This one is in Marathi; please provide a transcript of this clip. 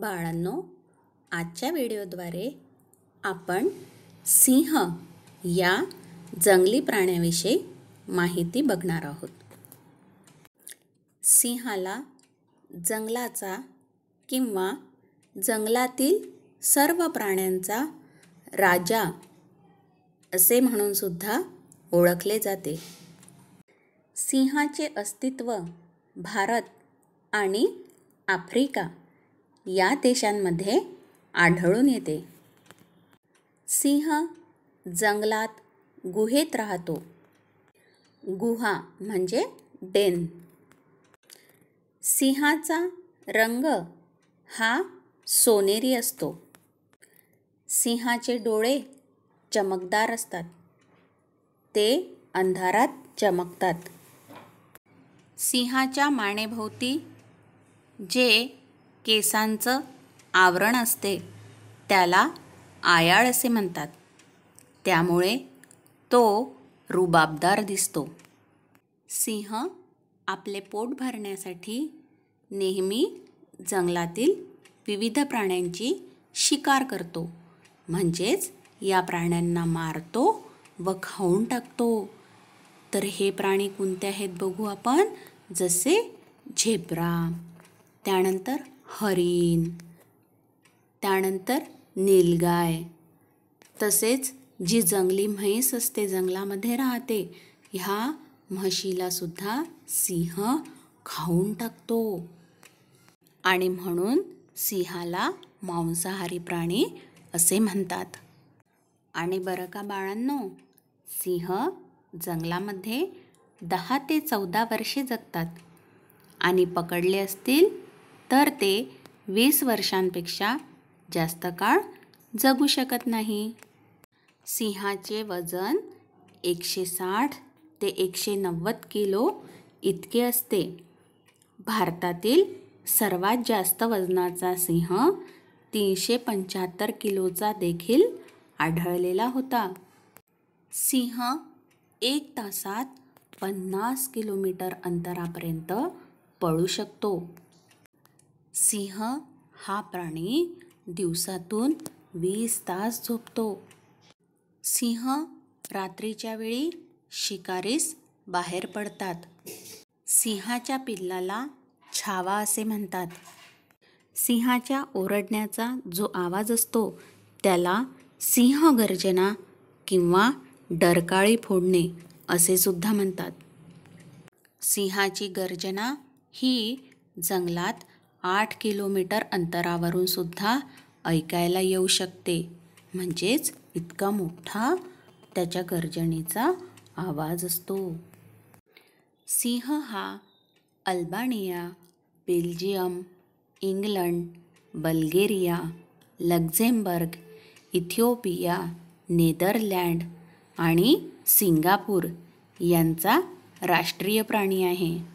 बाळांनो आजच्या व्हिडिओद्वारे आपण सिंह या जंगली प्राण्याविषयी माहिती बघणार आहोत सिंहाला जंगलाचा किंवा जंगलातील सर्व प्राण्यांचा राजा असे म्हणूनसुद्धा ओळखले जाते सिंहाचे अस्तित्व भारत आणि आफ्रिका या देशांमध्ये आढळून येते सिंह जंगलात गुहेत राहतो गुहा म्हणजे डेन सिंहाचा रंग हा सोनेरी असतो सिंहाचे डोळे चमकदार असतात ते अंधारात चमकतात सिंहाच्या मानेभोवती जे केसांचं आवरण असते त्याला आयाळ असे म्हणतात त्यामुळे तो रुबाबदार दिसतो सिंह आपले पोट भरण्यासाठी नेहमी जंगलातील विविध प्राण्यांची शिकार करतो म्हणजेच या प्राण्यांना मारतो व खाऊन टाकतो तर हे प्राणी कोणते आहेत बघू आपण जसे झेब्रा त्यानंतर हरीन त्यानंतर नीलगाय तसेच जी जंगली म्हैस असते जंगलामध्ये राहते ह्या म्हशीलासुद्धा सिंह खाऊन टाकतो आणि म्हणून सिंहाला मांसाहारी प्राणी असे म्हणतात आणि बरं का बाळांनो सिंह जंगलामध्ये दहा ते चौदा वर्षे जगतात आणि पकडले असतील तर ते वीस वर्षांपेक्षा जास्त काळ जगू शकत नाही सिंहाचे वजन एकशे साठ ते एकशे नव्वद किलो इतके असते भारतातील सर्वात जास्त वजनाचा सिंह तीनशे पंच्याहत्तर किलोचा देखील आढळलेला होता सिंह एक तासात पन्नास किलोमीटर अंतरापर्यंत पळू शकतो सिंह हा प्राणी दिवसातून वीस तास झोपतो सिंह रात्रीच्या वेळी शिकारीस बाहेर पडतात सिंहाच्या पिल्लाला छावा असे म्हणतात सिंहाच्या ओरडण्याचा जो आवाज असतो त्याला सिंह गर्जना किंवा डरकाळी फोडणे असे सुद्धा म्हणतात सिंहाची गर्जना ही जंगलात आठ किलोमीटर अंतरावरून सुद्धा ऐकायला येऊ शकते म्हणजेच इतका मोठा त्याच्या गर्जनेचा आवाज असतो सिंह हा Albania Belgium England Bulgaria Luxembourg Ethiopia Netherland आणि सिंगापूर यांचा राष्ट्रीय प्राणी आहे